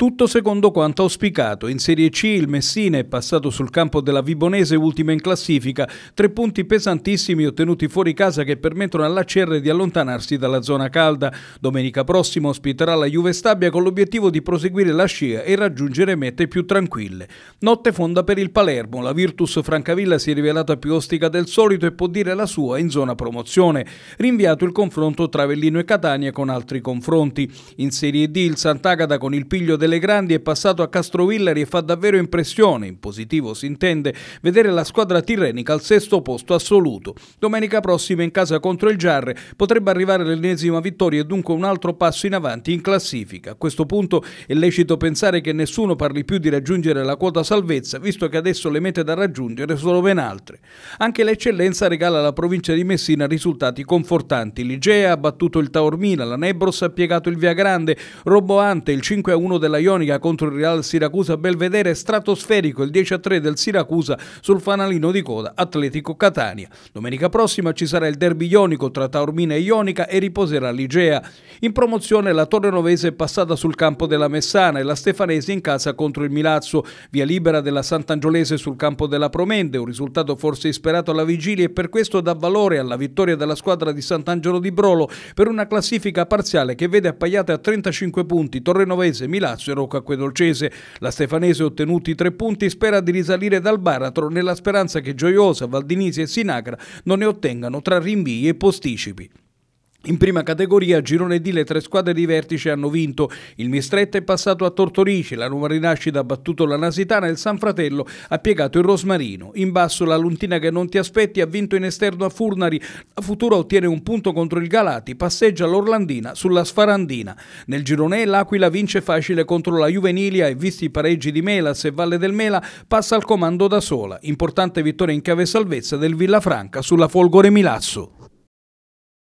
Tutto secondo quanto auspicato. In Serie C il Messina è passato sul campo della Vibonese, ultima in classifica. Tre punti pesantissimi ottenuti fuori casa che permettono all'ACR di allontanarsi dalla zona calda. Domenica prossima ospiterà la Juve Stabia con l'obiettivo di proseguire la scia e raggiungere mete più tranquille. Notte fonda per il Palermo. La Virtus Francavilla si è rivelata più ostica del solito e può dire la sua in zona promozione. Rinviato il confronto tra Avellino e Catania con altri confronti. In Serie D il Sant'Agata con il piglio del delle grandi è passato a Castrovillari e fa davvero impressione, in positivo si intende, vedere la squadra tirrenica al sesto posto assoluto. Domenica prossima in casa contro il Giarre potrebbe arrivare l'ennesima vittoria e dunque un altro passo in avanti in classifica. A questo punto è lecito pensare che nessuno parli più di raggiungere la quota salvezza, visto che adesso le mete da raggiungere sono ben altre. Anche l'eccellenza regala alla provincia di Messina risultati confortanti. L'Igea ha battuto il Taormina, la Nebros ha piegato il Via Grande, Roboante il 5-1 della Ionica contro il Real Siracusa Belvedere stratosferico il 10-3 a del Siracusa sul fanalino di coda Atletico Catania. Domenica prossima ci sarà il derby ionico tra Taormina e Ionica e riposerà l'Igea. In promozione la Torrenovese è passata sul campo della Messana e la Stefanese in casa contro il Milazzo, via libera della Sant'Angiolese sul campo della Promende, un risultato forse isperato alla vigilia e per questo dà valore alla vittoria della squadra di Sant'Angelo di Brolo per una classifica parziale che vede appaiate a 35 punti Torrenovese, Milazzo Rocco Acquedolcese. La Stefanese, ottenuti tre punti, spera di risalire dal baratro nella speranza che Gioiosa, Valdinisi e Sinacra non ne ottengano tra rinvii e posticipi. In prima categoria, girone D, le tre squadre di vertice hanno vinto. Il Mistretta è passato a Tortorici, la Nuova Rinascita ha battuto la Nasitana e il San Fratello ha piegato il Rosmarino. In basso, la Luntina che non ti aspetti ha vinto in esterno a Furnari. La Futura ottiene un punto contro il Galati, passeggia l'Orlandina sulla Sfarandina. Nel girone E, l'Aquila vince facile contro la Juvenilia e visti i pareggi di Melas e Valle del Mela passa al comando da sola. Importante vittoria in chiave salvezza del Villafranca sulla Folgore Milasso.